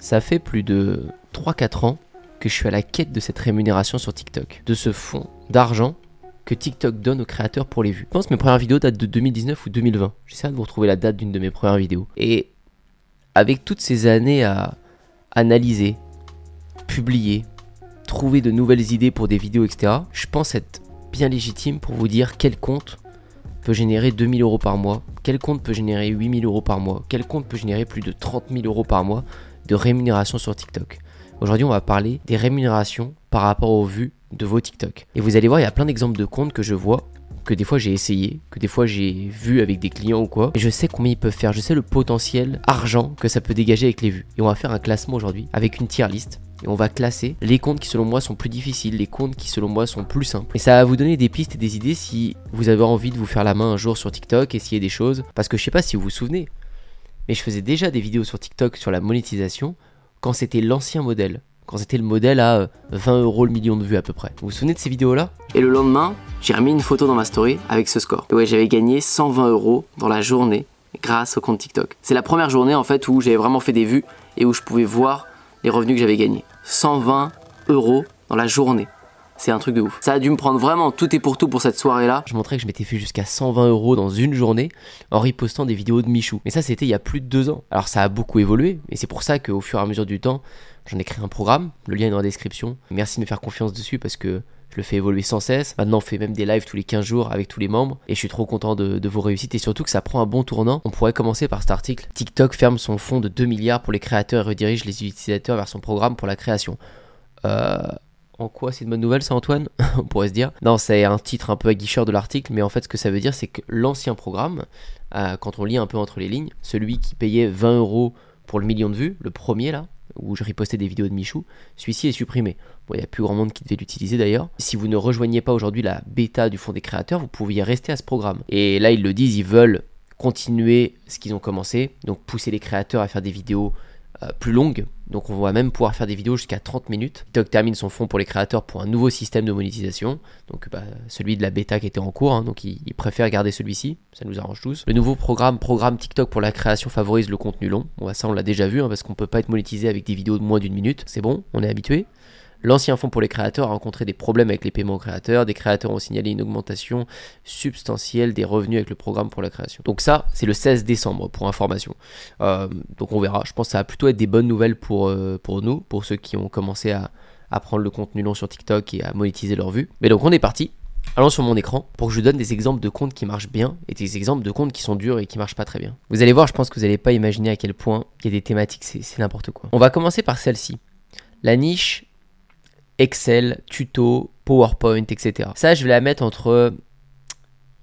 Ça fait plus de 3-4 ans que je suis à la quête de cette rémunération sur TikTok, de ce fonds d'argent que TikTok donne aux créateurs pour les vues. Je pense que mes premières vidéos datent de 2019 ou 2020. J'essaie de vous retrouver la date d'une de mes premières vidéos. Et avec toutes ces années à analyser, publier, trouver de nouvelles idées pour des vidéos, etc., je pense être bien légitime pour vous dire quel compte peut générer 2000 euros par mois, quel compte peut générer 8000 euros par mois, quel compte peut générer plus de 30 000 euros par mois de rémunération sur TikTok. Aujourd'hui, on va parler des rémunérations par rapport aux vues de vos TikTok. Et vous allez voir, il y a plein d'exemples de comptes que je vois, que des fois j'ai essayé, que des fois j'ai vu avec des clients ou quoi. Et je sais combien ils peuvent faire, je sais le potentiel argent que ça peut dégager avec les vues. Et on va faire un classement aujourd'hui avec une tier list et on va classer les comptes qui selon moi sont plus difficiles, les comptes qui selon moi sont plus simples. Et ça va vous donner des pistes et des idées si vous avez envie de vous faire la main un jour sur TikTok, essayer des choses. Parce que je sais pas si vous vous souvenez, mais je faisais déjà des vidéos sur TikTok sur la monétisation quand c'était l'ancien modèle, quand c'était le modèle à 20 euh, euros le million de vues à peu près. Vous vous souvenez de ces vidéos-là Et le lendemain, j'ai remis une photo dans ma story avec ce score. Et ouais, j'avais gagné 120 euros dans la journée grâce au compte TikTok. C'est la première journée en fait où j'avais vraiment fait des vues et où je pouvais voir les revenus que j'avais gagnés. 120 euros dans la journée. C'est un truc de ouf. Ça a dû me prendre vraiment tout et pour tout pour cette soirée-là. Je montrais que je m'étais fait jusqu'à 120 euros dans une journée en ripostant des vidéos de Michou. Mais ça, c'était il y a plus de deux ans. Alors ça a beaucoup évolué, et c'est pour ça qu'au fur et à mesure du temps, j'en ai créé un programme. Le lien est dans la description. Merci de me faire confiance dessus parce que je le fais évoluer sans cesse. Maintenant, on fait même des lives tous les 15 jours avec tous les membres et je suis trop content de, de, vos réussites et surtout que ça prend un bon tournant. On pourrait commencer par cet article. TikTok ferme son fonds de 2 milliards pour les créateurs et redirige les utilisateurs vers son programme pour la création. Euh, en quoi c'est de bonne nouvelle ça Antoine On pourrait se dire. Non, c'est un titre un peu aguicheur de l'article, mais en fait ce que ça veut dire c'est que l'ancien programme, euh, quand on lit un peu entre les lignes, celui qui payait 20 euros pour le million de vues, le premier là, où je ripostais des vidéos de Michou, celui-ci est supprimé. Bon, il n'y a plus grand monde qui devait l'utiliser d'ailleurs. Si vous ne rejoignez pas aujourd'hui la bêta du Fonds des créateurs, vous pouviez rester à ce programme. Et là ils le disent, ils veulent continuer ce qu'ils ont commencé, donc pousser les créateurs à faire des vidéos euh, plus longue, Donc on va même pouvoir faire des vidéos jusqu'à 30 minutes. TikTok termine son fonds pour les créateurs pour un nouveau système de monétisation, donc bah, celui de la bêta qui était en cours, hein. donc ils, il préfèrent garder celui-ci, ça nous arrange tous. Le nouveau programme, programme TikTok pour la création favorise le contenu long. Bah, ça on l'a déjà vu, hein, parce qu'on peut pas être monétisé avec des vidéos de moins d'une minute, c'est bon, on est habitué. L'ancien fonds pour les créateurs a rencontré des problèmes avec les paiements aux créateurs. Des créateurs ont signalé une augmentation substantielle des revenus avec le programme pour la création. Donc ça, c'est le 16 décembre pour information. Euh, donc on verra. Je pense que ça va plutôt être des bonnes nouvelles pour, euh, pour nous, pour ceux qui ont commencé à, à prendre le contenu long sur TikTok et à monétiser leurs vues. Mais donc on est parti. Allons sur mon écran pour que je vous donne des exemples de comptes qui marchent bien et des exemples de comptes qui sont durs et qui marchent pas très bien. Vous allez voir, je pense que vous n'allez pas imaginer à quel point il y a des thématiques, c'est n'importe quoi. On va commencer par celle-ci. La niche Excel, tuto, PowerPoint, etc. Ça, je vais la mettre entre...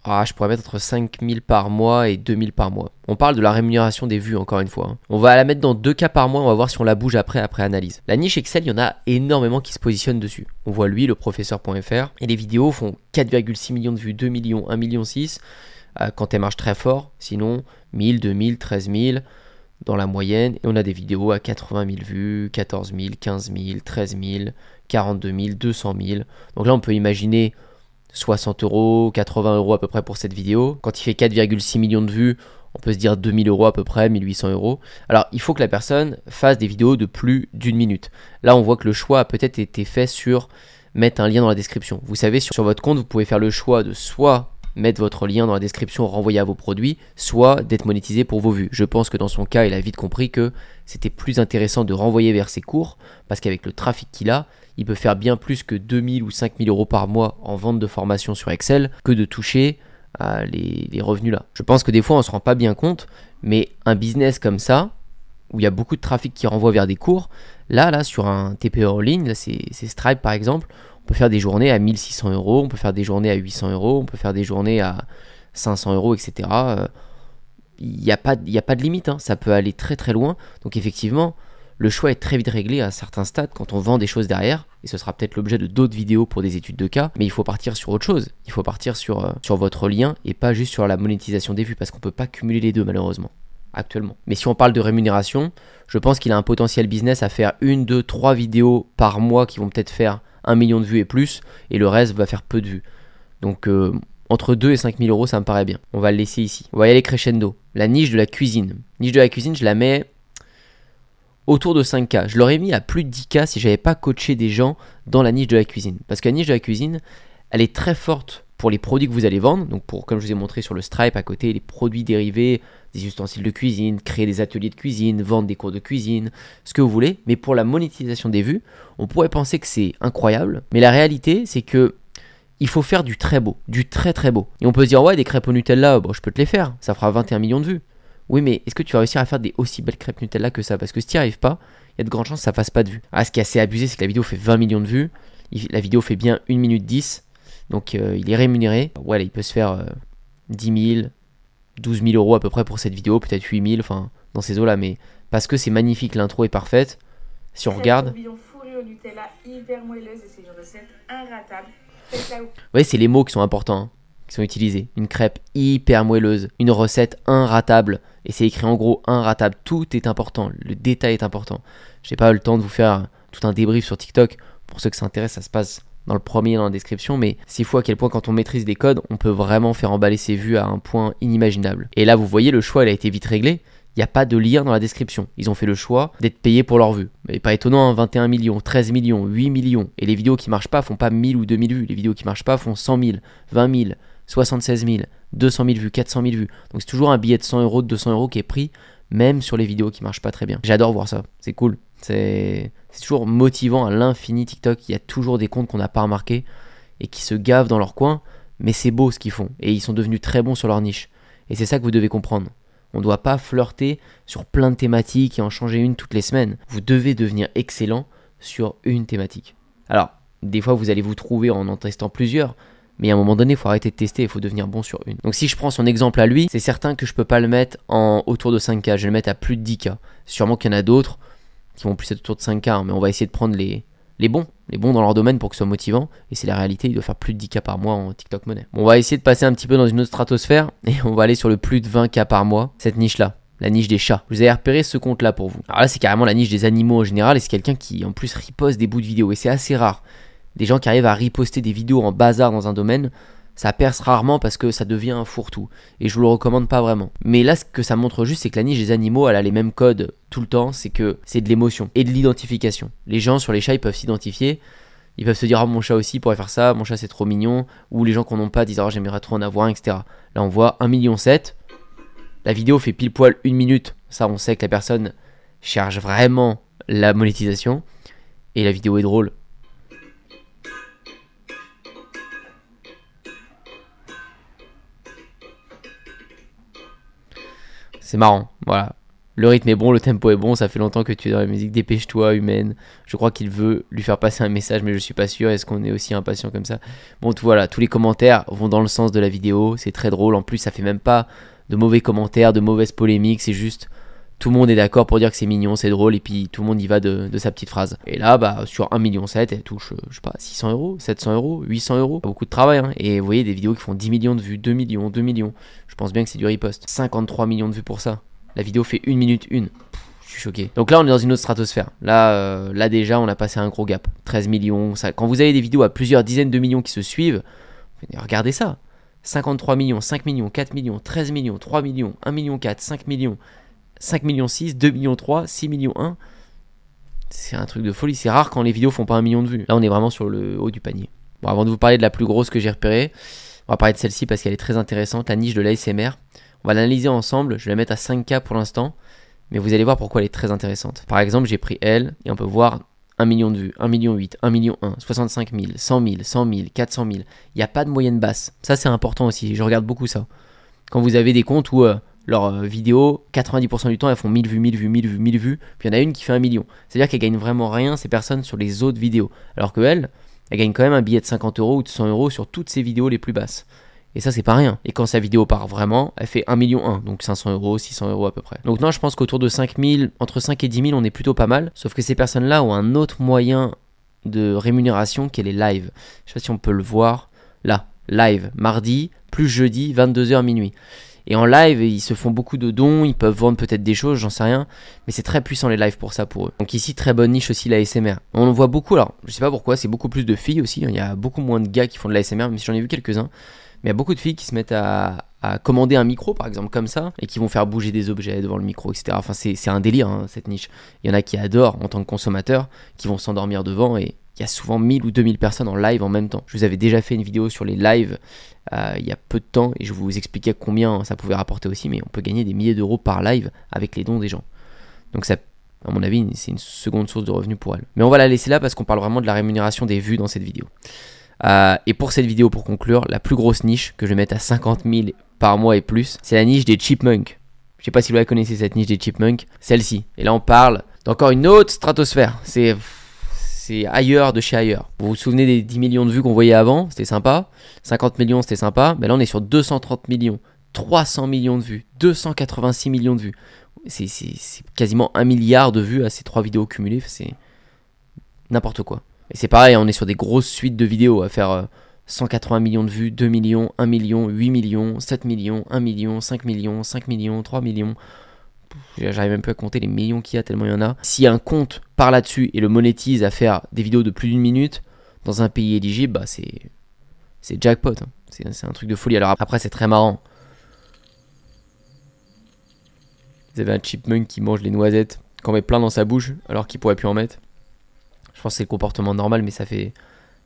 Ah, je pourrais mettre entre 5000 par mois et 2000 par mois. On parle de la rémunération des vues, encore une fois. Hein. On va la mettre dans deux cas par mois, on va voir si on la bouge après, après analyse. La niche Excel, il y en a énormément qui se positionnent dessus. On voit lui, le professeur.fr, et les vidéos font 4,6 millions de vues, 2 millions, 1 million 6, euh, quand elles marchent très fort. Sinon, 1000, 2000, 13 000 dans la moyenne, et on a des vidéos à 80 000 vues, 14 000, 15 000, 13 000, 42 000, 200 000. Donc là, on peut imaginer 60 euros, 80 euros à peu près pour cette vidéo. Quand il fait 4,6 millions de vues, on peut se dire 2000 euros à peu près, 1800 euros. Alors il faut que la personne fasse des vidéos de plus d'une minute. Là on voit que le choix a peut-être été fait sur mettre un lien dans la description. Vous savez, sur votre compte, vous pouvez faire le choix de soit mettre votre lien dans la description, renvoyer à vos produits, soit d'être monétisé pour vos vues. Je pense que dans son cas, il a vite compris que c'était plus intéressant de renvoyer vers ses cours, parce qu'avec le trafic qu'il a, il peut faire bien plus que 2000 ou 5000 euros par mois en vente de formation sur Excel que de toucher à euh, les, revenus là. Je pense que des fois, on ne se rend pas bien compte, mais un business comme ça, où il y a beaucoup de trafic qui renvoie vers des cours, là, là, sur un TPE en ligne, là, c'est Stripe par exemple, on peut faire des journées à 1600 euros, on peut faire des journées à 800 euros, on peut faire des journées à 500 euros, etc. Il n'y a, pas, a pas de limite, hein. ça peut aller très très loin. Donc effectivement, le choix est très vite réglé à certains stades quand on vend des choses derrière, et ce sera peut-être l'objet de d'autres vidéos pour des études de cas, mais il faut partir sur autre chose, il faut partir sur, euh, sur votre lien et pas juste sur la monétisation des vues, parce qu'on ne peut pas cumuler les deux malheureusement, actuellement. Mais si on parle de rémunération, je pense qu'il a un potentiel business à faire une, deux, trois vidéos par mois qui vont peut-être faire 1 million de vues et plus, et le reste va faire peu de vues. Donc euh, entre 2 et 5 000 euros, ça me paraît bien. On va le laisser ici. On va aller crescendo. La niche de la cuisine. Niche de la cuisine, je la mets autour de 5K. Je l'aurais mis à plus de 10K si j'avais pas coaché des gens dans la niche de la cuisine. Parce que la niche de la cuisine, elle est très forte pour les produits que vous allez vendre. Donc pour, comme je vous ai montré sur le Stripe à côté, les produits dérivés, des ustensiles de cuisine, créer des ateliers de cuisine, vendre des cours de cuisine, ce que vous voulez. Mais pour la monétisation des vues, on pourrait penser que c'est incroyable. Mais la réalité, c'est que il faut faire du très beau, du très très beau. Et on peut se dire, ouais, des crêpes au Nutella, bah, je peux te les faire, ça fera 21 millions de vues. Oui, mais est-ce que tu vas réussir à faire des aussi belles crêpes Nutella que ça Parce que si tu n'y arrives pas, il y a de grandes chances que ça fasse pas de vues. Ah, ce qui est assez abusé, c'est que la vidéo fait 20 millions de vues, la vidéo fait bien 1 minute 10, donc euh, il est rémunéré. Voilà, il peut se faire 10 000, 12 000 euros à peu près pour cette vidéo, peut-être 8 000, enfin dans ces eaux-là. Mais parce que c'est magnifique, l'intro est parfaite. Si on regarde. Ouais, c'est les mots qui sont importants, hein, qui sont utilisés. Une crêpe hyper moelleuse, une recette inratable, et c'est écrit en gros inratable. Tout est important, le détail est important. J'ai pas eu le temps de vous faire tout un débrief sur TikTok. Pour ceux que ça intéresse, ça se passe dans le premier, dans la description, mais six fois à quel point quand on maîtrise des codes, on peut vraiment faire emballer ses vues à un point inimaginable. Et là, vous voyez, le choix, il a été vite réglé. Il n'y a pas de lien dans la description. Ils ont fait le choix d'être payés pour leurs vues. Mais pas étonnant, 21 hein, millions, 13 millions, 8 millions. Et les vidéos qui marchent pas font pas 1000 ou 2000 vues. Les vidéos qui marchent pas font 100 000, 20 000, 76 000, 200 000 vues, 400 000 vues. Donc c'est toujours un billet de 100 euros, de 200 euros qui est pris, même sur les vidéos qui marchent pas très bien. J'adore voir ça. C'est cool. C'est c'est toujours motivant à l'infini TikTok. Il y a toujours des comptes qu'on n'a pas remarqués et qui se gavent dans leur coin. Mais c'est beau ce qu'ils font et ils sont devenus très bons sur leur niche. Et c'est ça que vous devez comprendre. On ne doit pas flirter sur plein de thématiques et en changer une toutes les semaines. Vous devez devenir excellent sur une thématique. Alors, des fois, vous allez vous trouver en en testant plusieurs, mais à un moment donné, il faut arrêter de tester, il faut devenir bon sur une. Donc si je prends son exemple à lui, c'est certain que je ne peux pas le mettre en autour de 5K, je vais le mettre à plus de 10K. Sûrement qu'il y en a d'autres qui vont plus être autour de 5K, mais on va essayer de prendre les, les bons, les bons dans leur domaine pour que ce soit motivant. Et c'est la réalité, il doit faire plus de 10K par mois en TikTok monnaie. on va essayer de passer un petit peu dans une autre stratosphère et on va aller sur le plus de 20K par mois, cette niche-là. La niche des chats. Vous avez repéré ce compte-là pour vous. Alors là, c'est carrément la niche des animaux en général et c'est quelqu'un qui en plus riposte des bouts de vidéos et c'est assez rare. Des gens qui arrivent à riposter des vidéos en bazar dans un domaine, ça perce rarement parce que ça devient un fourre-tout. Et je vous le recommande pas vraiment. Mais là, ce que ça montre juste, c'est que la niche des animaux, elle a les mêmes codes tout le temps. C'est que c'est de l'émotion et de l'identification. Les gens sur les chats, ils peuvent s'identifier. Ils peuvent se dire, oh, mon chat aussi pourrait faire ça, mon chat c'est trop mignon. Ou les gens qu'on n'en pas disent, oh, j'aimerais trop en avoir un, etc. Là, on voit 1,7 million. La vidéo fait pile poil une minute. Ça, on sait que la personne cherche vraiment la monétisation. Et la vidéo est drôle. c'est marrant. Voilà. Le rythme est bon, le tempo est bon, ça fait longtemps que tu es dans la musique, dépêche-toi, humaine. Je crois qu'il veut lui faire passer un message, mais je suis pas sûr, est-ce qu'on est aussi impatient comme ça Bon, tout, voilà, tous les commentaires vont dans le sens de la vidéo, c'est très drôle, en plus ça fait même pas de mauvais commentaires, de mauvaises polémiques, c'est juste tout le monde est d'accord pour dire que c'est mignon, c'est drôle, et puis tout le monde y va de, sa petite phrase. Et là, bah, sur 1,7 million, elle touche, euh, je sais pas, 600 euros, 700 euros, 800 euros. Beaucoup de travail, hein. Et vous voyez des vidéos qui font 10 millions de vues, 2 millions, 2 millions. Je pense bien que c'est du riposte. 53 millions de vues pour ça. La vidéo fait 1 minute 1. Je suis choqué. Donc là, on est dans une autre stratosphère. Là, euh, là déjà, on a passé un gros gap. 13 millions. Ça... Quand vous avez des vidéos à plusieurs dizaines de millions qui se suivent, regardez ça. 53 millions, 5 millions, 4 millions, 13 millions, 3 millions, 1 million 4, 5 millions, 5 millions 6, 2 millions 3, 6 millions 1. C'est un truc de folie. C'est rare quand les vidéos font pas un million de vues. Là, on est vraiment sur le haut du panier. Bon, avant de vous parler de la plus grosse que j'ai repérée, on va parler de celle-ci parce qu'elle est très intéressante, la niche de l'ASMR. On va l'analyser ensemble. Je vais la mettre à 5K pour l'instant. Mais vous allez voir pourquoi elle est très intéressante. Par exemple, j'ai pris elle et on peut voir 1 million de vues, 1 million 8, 1 million 1, 65 000, 100 000, 100 000, 400 000. Il n'y a pas de moyenne basse. Ça, c'est important aussi. Je regarde beaucoup ça. Quand vous avez des comptes où euh, leurs euh, vidéos, 90% du temps, elles font 1000 vues, 1000 vues, 1000 vues, 1000 vues, puis il y en a une qui fait un million. C'est-à-dire qu'elles gagnent vraiment rien, ces personnes, sur les autres vidéos. Alors que elles, elle gagnent quand même un billet de 50 euros ou de 100 euros sur toutes ces vidéos les plus basses. Et ça, c'est pas rien. Et quand sa vidéo part vraiment, elle fait 1 million 1, donc 500 euros, 600 euros à peu près. Donc non, je pense qu'autour de 5000, entre 5 et 10 000, on est plutôt pas mal. Sauf que ces personnes-là ont un autre moyen de rémunération qui est les lives. Je sais pas si on peut le voir. Là, live, mardi, plus jeudi, 22h minuit. Et en live, ils se font beaucoup de dons, ils peuvent vendre peut-être des choses, j'en sais rien. Mais c'est très puissant les lives pour ça, pour eux. Donc ici, très bonne niche aussi la SMR. On en voit beaucoup, alors je sais pas pourquoi, c'est beaucoup plus de filles aussi. Hein. Il y a beaucoup moins de gars qui font de la SMR, même si j'en ai vu quelques-uns. Mais il y a beaucoup de filles qui se mettent à, commander un micro par exemple comme ça et qui vont faire bouger des objets devant le micro etc enfin c'est un délire hein, cette niche il y en a qui adorent en tant que consommateur qui vont s'endormir devant et il y a souvent 1000 ou 2000 personnes en live en même temps. Je vous avais déjà fait une vidéo sur les lives euh, il y a peu de temps et je vous expliquais combien ça pouvait rapporter aussi, mais on peut gagner des milliers d'euros par live avec les dons des gens. Donc ça, à mon avis, c'est une seconde source de revenus pour elle. Mais on va la laisser là parce qu'on parle vraiment de la rémunération des vues dans cette vidéo. Euh, et pour cette vidéo, pour conclure, la plus grosse niche que je vais mettre à 50 000 par mois et plus, c'est la niche des chipmunks. Je sais pas si vous la connaissez cette niche des chipmunks, celle-ci. Et là, on parle d'encore une autre stratosphère. C'est c'est ailleurs de chez ailleurs. Vous vous souvenez des 10 millions de vues qu'on voyait avant, c'était sympa. 50 millions, c'était sympa. Mais là, on est sur 230 millions, 300 millions de vues, 286 millions de vues. C'est quasiment un milliard de vues à ces trois vidéos cumulées. C'est n'importe quoi. Et c'est pareil, on est sur des grosses suites de vidéos à faire 180 euh, millions de vues, 2 millions, 1 million, 8 millions, 7 millions, 1 million, 5 millions, 5 millions, 3 millions j'arrive même plus à compter les millions qu'il y a, tellement il y en a. Si un compte part là-dessus et le monétise à faire des vidéos de plus d'une minute dans un pays éligible, bah c'est. C'est jackpot. Hein. C'est un truc de folie. Alors après, c'est très marrant. Vous avez un chipmunk qui mange les noisettes, qu'on met plein dans sa bouche, alors qu'il pourrait plus en mettre. Je pense que c'est le comportement normal, mais ça fait.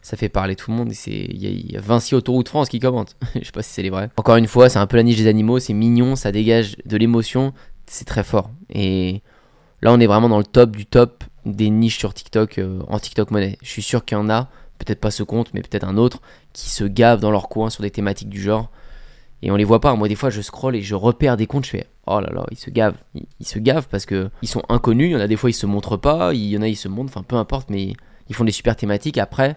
Ça fait parler tout le monde il y, y, a 26 autoroutes France qui commentent. Je sais pas si c'est les vrais. Encore une fois, c'est un peu la niche des animaux, c'est mignon, ça dégage de l'émotion, c'est très fort. Et là, on est vraiment dans le top du top des niches sur TikTok euh, en TikTok Money. Je suis sûr qu'il y en a, peut-être pas ce compte, mais peut-être un autre, qui se gavent dans leur coin sur des thématiques du genre. Et on les voit pas. Moi, des fois, je scroll et je repère des comptes. Je fais oh là là, ils se gavent. Ils, se gavent parce que ils sont inconnus. Il y en a des fois, ils se montrent pas. Il y en a, ils se montrent. Enfin, peu importe, mais ils font des super thématiques. Après,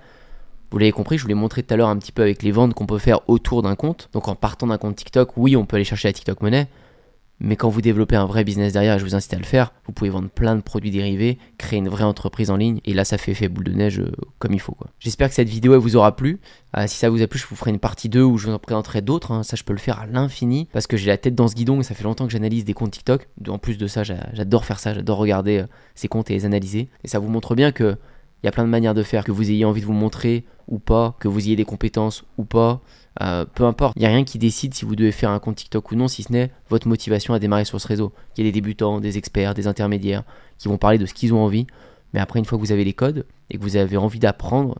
vous l'avez compris, je vous l'ai montré tout à l'heure un petit peu avec les ventes qu'on peut faire autour d'un compte. Donc, en partant d'un compte TikTok, oui, on peut aller chercher la TikTok monnaie mais quand vous développez un vrai business derrière, et je vous incite à le faire, vous pouvez vendre plein de produits dérivés, créer une vraie entreprise en ligne, et là ça fait effet boule de neige euh, comme il faut. J'espère que cette vidéo vous aura plu. Euh, si ça vous a plu, je vous ferai une partie 2 où je vous en présenterai d'autres. Hein. Ça, je peux le faire à l'infini parce que j'ai la tête dans ce guidon et ça fait longtemps que j'analyse des comptes TikTok. En plus de ça, j'adore faire ça, j'adore regarder euh, ces comptes et les analyser. Et ça vous montre bien que il y a plein de manières de faire, que vous ayez envie de vous montrer ou pas, que vous ayez des compétences ou pas. Euh, peu importe, il n'y a rien qui décide si vous devez faire un compte TikTok ou non, si ce n'est votre motivation à démarrer sur ce réseau. Il y a des débutants, des experts, des intermédiaires qui vont parler de ce qu'ils ont envie. Mais après, une fois que vous avez les codes et que vous avez envie d'apprendre,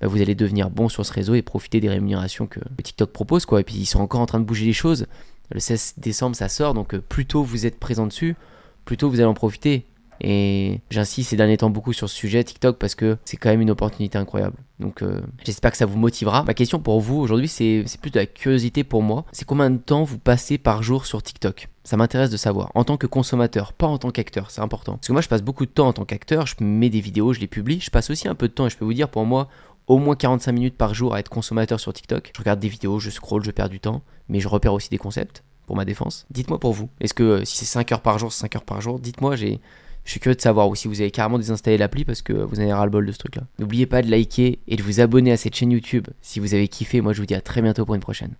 bah, vous allez devenir bon sur ce réseau et profiter des rémunérations que TikTok propose. Quoi. Et puis, ils sont encore en train de bouger les choses. Le 16 décembre, ça sort, donc euh, plus tôt vous êtes présent dessus, plus tôt vous allez en profiter. Et j'insiste ces derniers temps beaucoup sur ce sujet, TikTok, parce que c'est quand même une opportunité incroyable. Donc euh, j'espère que ça vous motivera. Ma question pour vous aujourd'hui, c'est plus de la curiosité pour moi. C'est combien de temps vous passez par jour sur TikTok ça m'intéresse de savoir, en tant que consommateur, pas en tant qu'acteur, c'est important. Parce que moi, je passe beaucoup de temps en tant qu'acteur, je mets des vidéos, je les publie, je passe aussi un peu de temps, et je peux vous dire, pour moi, au moins 45 minutes par jour à être consommateur sur TikTok. Je regarde des vidéos, je scroll, je perds du temps, mais je repère aussi des concepts pour ma défense. Dites-moi pour vous, est-ce que euh, si c'est 5 heures par jour, C'est 5 heures par jour, dites-moi, j'ai je suis curieux de savoir ou si vous avez carrément désinstallé l'appli parce que vous en avez ras le bol de ce truc là. N'oubliez pas de liker et de vous abonner à cette chaîne YouTube si vous avez kiffé. Moi je vous dis à très bientôt pour une prochaine.